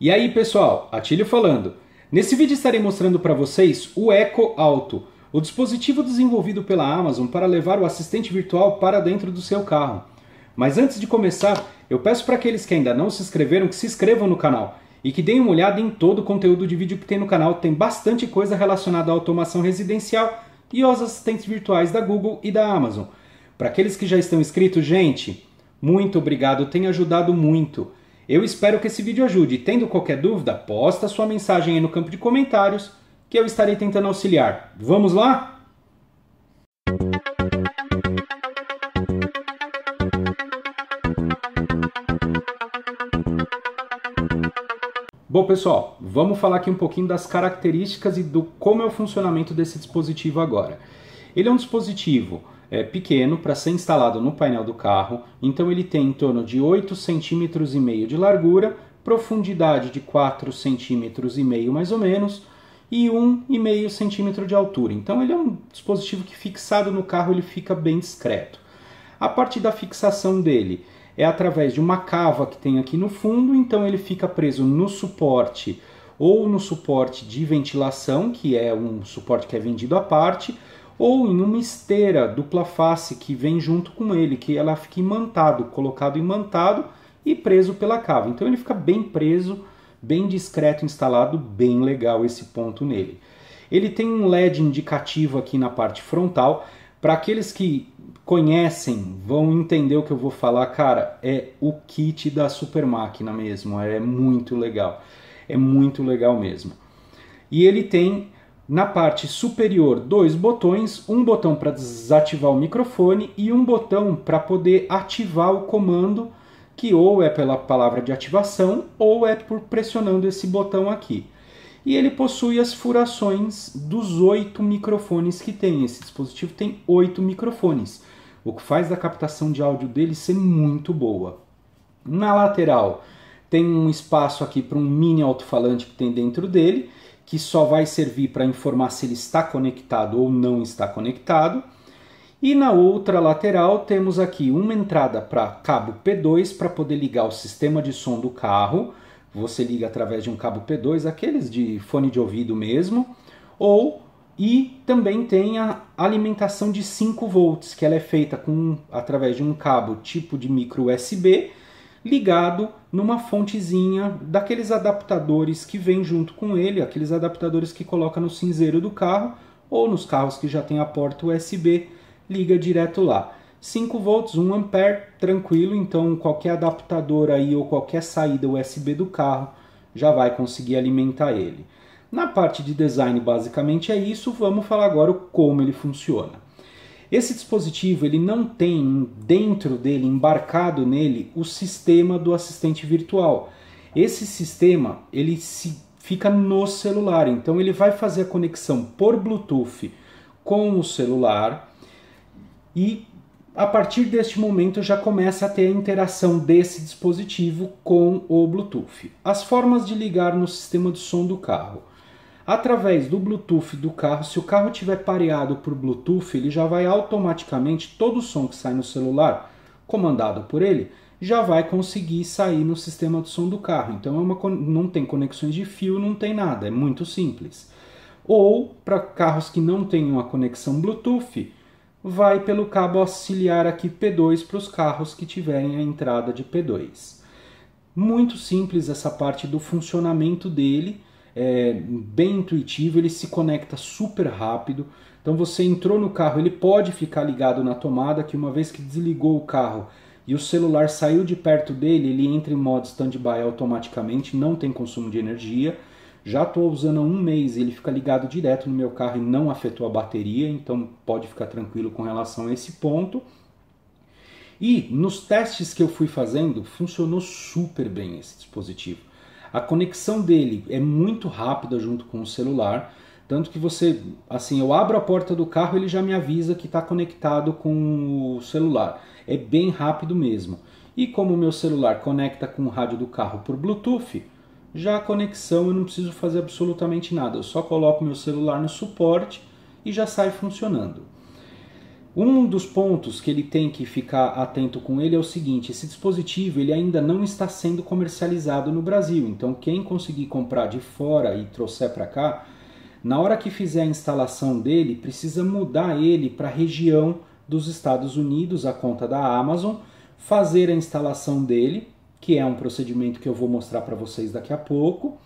E aí, pessoal, Atílio falando. Nesse vídeo estarei mostrando para vocês o Echo Auto, o dispositivo desenvolvido pela Amazon para levar o assistente virtual para dentro do seu carro. Mas antes de começar, eu peço para aqueles que ainda não se inscreveram que se inscrevam no canal e que deem uma olhada em todo o conteúdo de vídeo que tem no canal, tem bastante coisa relacionada à automação residencial e aos assistentes virtuais da Google e da Amazon. Para aqueles que já estão inscritos, gente, muito obrigado, tem ajudado muito. Eu espero que esse vídeo ajude. Tendo qualquer dúvida, posta sua mensagem aí no campo de comentários que eu estarei tentando auxiliar. Vamos lá? Bom, pessoal, vamos falar aqui um pouquinho das características e do como é o funcionamento desse dispositivo agora. Ele é um dispositivo é, pequeno para ser instalado no painel do carro, então ele tem em torno de 8 cm e meio de largura, profundidade de 4 cm e meio mais ou menos e 1,5 cm de altura. Então ele é um dispositivo que fixado no carro ele fica bem discreto. A parte da fixação dele é através de uma cava que tem aqui no fundo, então ele fica preso no suporte ou no suporte de ventilação, que é um suporte que é vendido à parte, ou em uma esteira dupla face que vem junto com ele, que ela fica imantado, colocado imantado e preso pela cava. Então ele fica bem preso, bem discreto instalado, bem legal esse ponto nele. Ele tem um LED indicativo aqui na parte frontal. Para aqueles que conhecem, vão entender o que eu vou falar, cara, é o kit da super máquina mesmo, é muito legal. É muito legal mesmo. E ele tem na parte superior dois botões, um botão para desativar o microfone e um botão para poder ativar o comando, que ou é pela palavra de ativação ou é por pressionando esse botão aqui. E ele possui as furações dos oito microfones que tem. Esse dispositivo tem oito microfones, o que faz da captação de áudio dele ser muito boa. Na lateral tem um espaço aqui para um mini alto-falante que tem dentro dele que só vai servir para informar se ele está conectado ou não está conectado. E na outra lateral temos aqui uma entrada para cabo P2 para poder ligar o sistema de som do carro. Você liga através de um cabo P2, aqueles de fone de ouvido mesmo, ou e também tem a alimentação de 5 volts, que ela é feita com através de um cabo tipo de micro USB ligado numa fontezinha daqueles adaptadores que vem junto com ele, aqueles adaptadores que coloca no cinzeiro do carro ou nos carros que já tem a porta USB, liga direto lá. 5 volts, 1 ampere, tranquilo, então qualquer adaptador aí ou qualquer saída USB do carro já vai conseguir alimentar ele. Na parte de design basicamente é isso, vamos falar agora como ele funciona. Esse dispositivo ele não tem dentro dele, embarcado nele, o sistema do assistente virtual. Esse sistema ele se fica no celular, então ele vai fazer a conexão por Bluetooth com o celular e a partir deste momento já começa a ter a interação desse dispositivo com o Bluetooth. As formas de ligar no sistema de som do carro através do Bluetooth do carro, se o carro tiver pareado por Bluetooth, ele já vai automaticamente todo o som que sai no celular, comandado por ele, já vai conseguir sair no sistema de som do carro. Então é uma, não tem conexões de fio, não tem nada, é muito simples. Ou para carros que não tenham uma conexão Bluetooth, vai pelo cabo auxiliar aqui P2 para os carros que tiverem a entrada de P2. Muito simples essa parte do funcionamento dele é, bem intuitivo, ele se conecta super rápido. Então você entrou no carro, ele pode ficar ligado na tomada, que uma vez que desligou o carro e o celular saiu de perto dele, ele entra em modo standby automaticamente, não tem consumo de energia. Já estou usando há um mês, ele fica ligado direto no meu carro e não afetou a bateria, então pode ficar tranquilo com relação a esse ponto. E nos testes que eu fui fazendo, funcionou super bem esse dispositivo. A conexão dele é muito rápida junto com o celular, tanto que você, assim, eu abro a porta do carro, ele já me avisa que está conectado com o celular. É bem rápido mesmo. E como o meu celular conecta com o rádio do carro por Bluetooth, já a conexão eu não preciso fazer absolutamente nada. Eu só coloco meu celular no suporte e já sai funcionando. Um dos pontos que ele tem que ficar atento com ele é o seguinte, esse dispositivo ele ainda não está sendo comercializado no Brasil, então quem conseguir comprar de fora e trouxer para cá, na hora que fizer a instalação dele, precisa mudar ele para a região dos Estados Unidos, a conta da Amazon, fazer a instalação dele, que é um procedimento que eu vou mostrar para vocês daqui a pouco.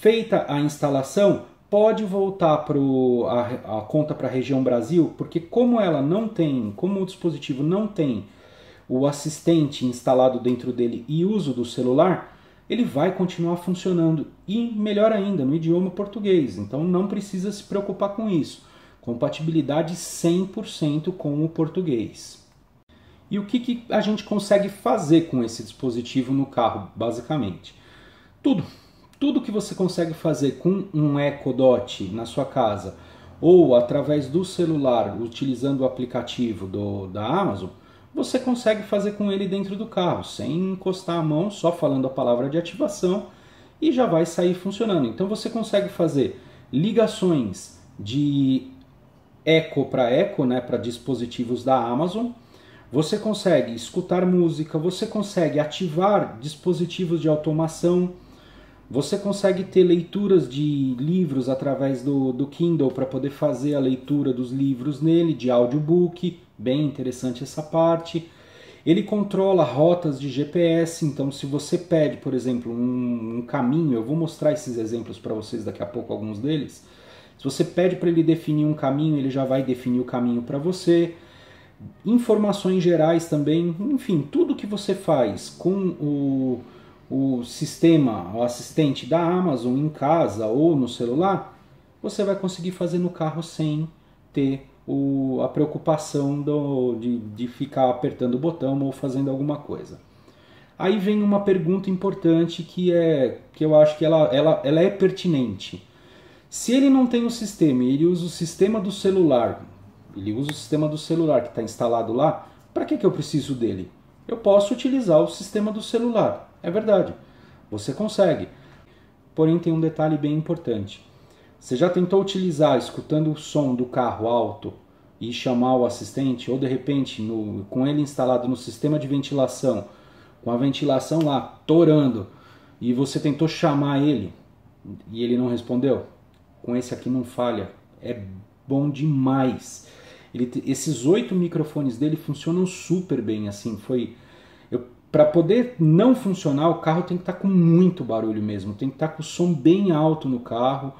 Feita a instalação, pode voltar para a, a conta para a região Brasil, porque como ela não tem, como o dispositivo não tem o assistente instalado dentro dele e uso do celular, ele vai continuar funcionando e melhor ainda no idioma português. Então não precisa se preocupar com isso. Compatibilidade 100% com o português. E o que, que a gente consegue fazer com esse dispositivo no carro, basicamente? Tudo tudo que você consegue fazer com um Echo Dot na sua casa ou através do celular utilizando o aplicativo do, da Amazon, você consegue fazer com ele dentro do carro, sem encostar a mão, só falando a palavra de ativação e já vai sair funcionando. Então você consegue fazer ligações de Echo para Echo, né, para dispositivos da Amazon. Você consegue escutar música, você consegue ativar dispositivos de automação você consegue ter leituras de livros através do, do Kindle para poder fazer a leitura dos livros nele, de audiobook, bem interessante essa parte. Ele controla rotas de GPS, então se você pede, por exemplo, um, um caminho, eu vou mostrar esses exemplos para vocês daqui a pouco, alguns deles. Se você pede para ele definir um caminho, ele já vai definir o caminho para você. Informações gerais também, enfim, tudo que você faz com o o sistema, o assistente da Amazon em casa ou no celular, você vai conseguir fazer no carro sem ter o, a preocupação do, de, de ficar apertando o botão ou fazendo alguma coisa. Aí vem uma pergunta importante que é que eu acho que ela, ela, ela é pertinente. Se ele não tem o sistema e ele usa o sistema do celular, ele usa o sistema do celular que está instalado lá, para que, que eu preciso dele? Eu posso utilizar o sistema do celular. É verdade, você consegue. Porém, tem um detalhe bem importante. Você já tentou utilizar escutando o som do carro alto e chamar o assistente, ou de repente no, com ele instalado no sistema de ventilação, com a ventilação lá torando, e você tentou chamar ele e ele não respondeu? Com esse aqui não falha, é bom demais. Ele, esses oito microfones dele funcionam super bem, assim, foi para poder não funcionar, o carro tem que estar tá com muito barulho mesmo, tem que estar tá com o som bem alto no carro,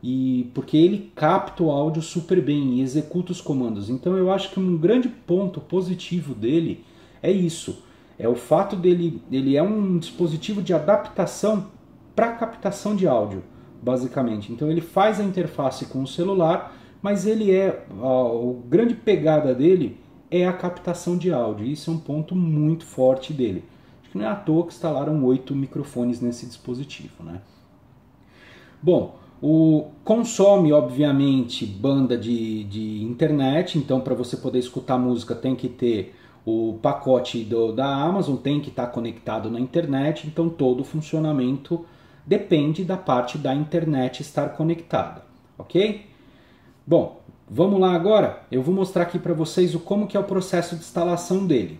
e porque ele capta o áudio super bem e executa os comandos. Então eu acho que um grande ponto positivo dele é isso, é o fato dele, ele é um dispositivo de adaptação para captação de áudio, basicamente. Então ele faz a interface com o celular, mas ele é a, a grande pegada dele é a captação de áudio. Isso é um ponto muito forte dele. Acho que não é à toa que instalaram oito microfones nesse dispositivo. Né? Bom, o consome, obviamente, banda de, de internet, então para você poder escutar música tem que ter o pacote do, da Amazon, tem que estar tá conectado na internet, então todo o funcionamento depende da parte da internet estar conectada, ok? Bom, Vamos lá agora? Eu vou mostrar aqui para vocês o como que é o processo de instalação dele.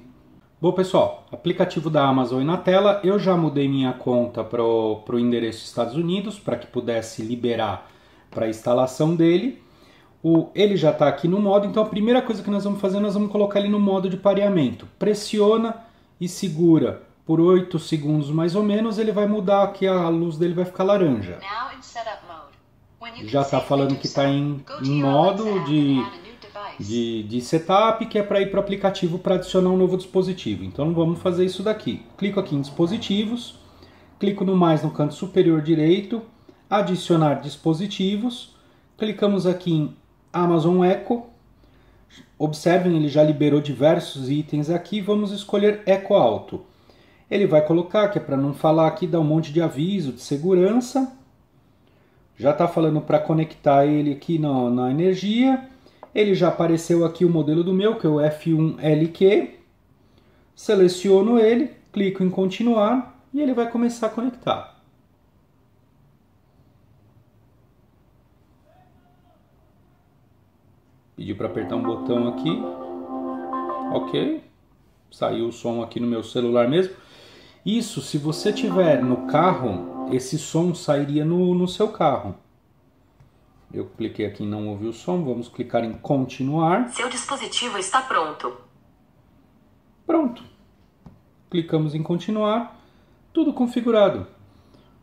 Bom pessoal, aplicativo da Amazon na tela, eu já mudei minha conta para o endereço Estados Unidos para que pudesse liberar para a instalação dele. O, ele já está aqui no modo, então a primeira coisa que nós vamos fazer, nós vamos colocar ele no modo de pareamento. Pressiona e segura por 8 segundos mais ou menos, ele vai mudar aqui, a luz dele vai ficar laranja. Now in setup mode já está falando que está em, em modo de, de, de setup, que é para ir para o aplicativo para adicionar um novo dispositivo. Então vamos fazer isso daqui. Clico aqui em dispositivos, clico no mais no canto superior direito, adicionar dispositivos, clicamos aqui em Amazon Echo, observem ele já liberou diversos itens aqui, vamos escolher Echo Alto. Ele vai colocar que é para não falar aqui, dá um monte de aviso de segurança, já está falando para conectar ele aqui na, na energia. Ele já apareceu aqui o modelo do meu, que é o F1LQ. Seleciono ele, clico em continuar e ele vai começar a conectar. Pedi para apertar um botão aqui. Ok. Saiu o som aqui no meu celular mesmo. Isso, se você tiver no carro, esse som sairia no, no seu carro. Eu cliquei aqui em não ouvir o som, vamos clicar em continuar. Seu dispositivo está pronto. Pronto. Clicamos em continuar, tudo configurado.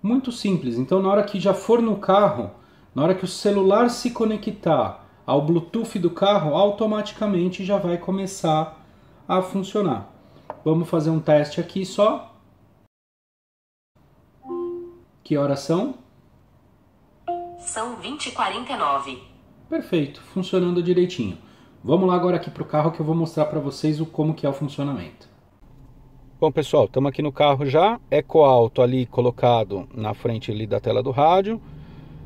Muito simples, então na hora que já for no carro, na hora que o celular se conectar ao Bluetooth do carro, automaticamente já vai começar a funcionar. Vamos fazer um teste aqui só. Que horas são? São 20 e 49. Perfeito, funcionando direitinho. Vamos lá agora aqui para o carro que eu vou mostrar para vocês o como que é o funcionamento. Bom pessoal, estamos aqui no carro já, eco alto ali colocado na frente ali da tela do rádio,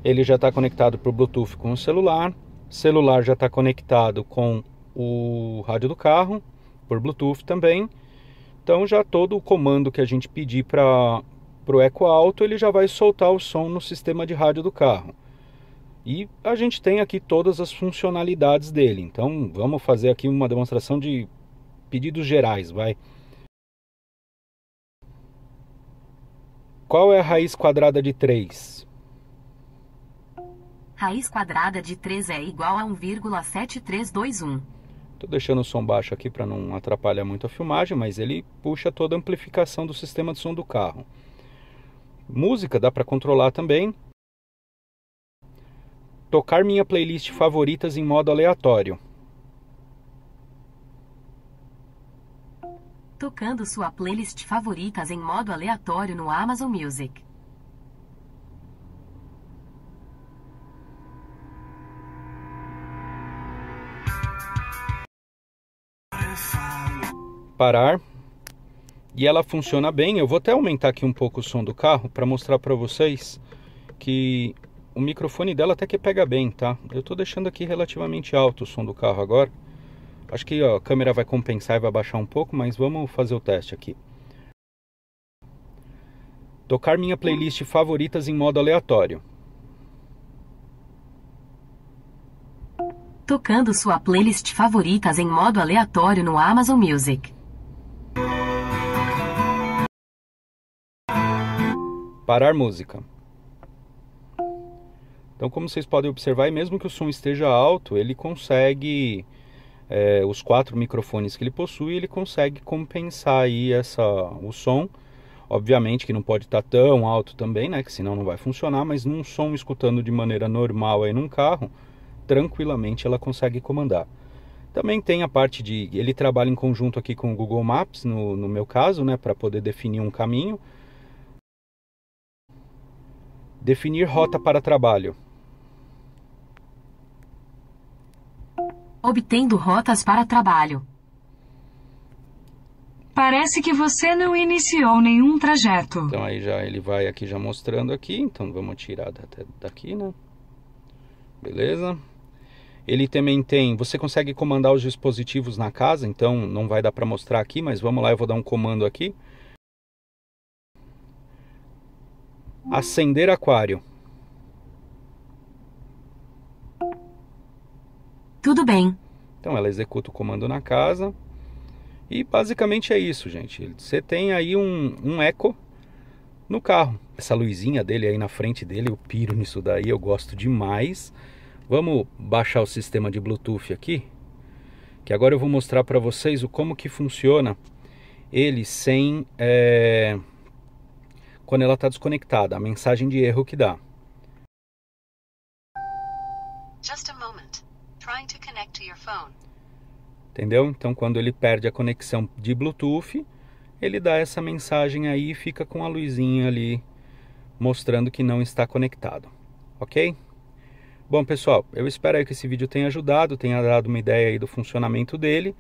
ele já está conectado por Bluetooth com o celular, celular já está conectado com o rádio do carro, por Bluetooth também, então já todo o comando que a gente pedir para para o eco alto, ele já vai soltar o som no sistema de rádio do carro. E a gente tem aqui todas as funcionalidades dele. Então, vamos fazer aqui uma demonstração de pedidos gerais, vai. Qual é a raiz quadrada de 3? Raiz quadrada de 3 é igual a 1,7321. Estou deixando o som baixo aqui para não atrapalhar muito a filmagem, mas ele puxa toda a amplificação do sistema de som do carro. Música dá para controlar também. Tocar minha playlist favoritas em modo aleatório. Tocando sua playlist favoritas em modo aleatório no Amazon Music. Parar. E ela funciona bem. Eu vou até aumentar aqui um pouco o som do carro para mostrar para vocês que o microfone dela até que pega bem, tá? Eu estou deixando aqui relativamente alto o som do carro agora. Acho que ó, a câmera vai compensar e vai baixar um pouco, mas vamos fazer o teste aqui. Tocar minha playlist favoritas em modo aleatório. Tocando sua playlist favoritas em modo aleatório no Amazon Music. Parar música. Então, como vocês podem observar, mesmo que o som esteja alto, ele consegue é, os quatro microfones que ele possui, ele consegue compensar aí essa, o som. Obviamente que não pode estar tá tão alto também, né? Que senão não vai funcionar, mas num som escutando de maneira normal aí num carro, tranquilamente ela consegue comandar. Também tem a parte de. Ele trabalha em conjunto aqui com o Google Maps, no, no meu caso, né? Para poder definir um caminho. Definir rota para trabalho. Obtendo rotas para trabalho. Parece que você não iniciou nenhum trajeto. Então aí já ele vai aqui já mostrando aqui, então vamos tirar daqui, né? Beleza? Ele também tem, você consegue comandar os dispositivos na casa, então não vai dar para mostrar aqui, mas vamos lá, eu vou dar um comando aqui. Acender Aquário. Tudo bem. Então ela executa o comando na casa. E basicamente é isso, gente. Você tem aí um, um eco no carro. Essa luzinha dele aí na frente dele, eu piro nisso daí, eu gosto demais. Vamos baixar o sistema de Bluetooth aqui, que agora eu vou mostrar para vocês o como que funciona ele sem é, quando ela está desconectada, a mensagem de erro que dá. To Entendeu? Então, quando ele perde a conexão de Bluetooth, ele dá essa mensagem aí e fica com a luzinha ali mostrando que não está conectado, ok? Bom, pessoal, eu espero que esse vídeo tenha ajudado, tenha dado uma ideia aí do funcionamento dele.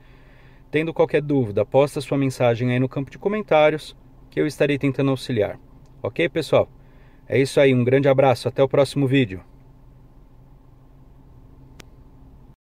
Tendo qualquer dúvida, posta sua mensagem aí no campo de comentários que eu estarei tentando auxiliar. Ok, pessoal? É isso aí, um grande abraço, até o próximo vídeo.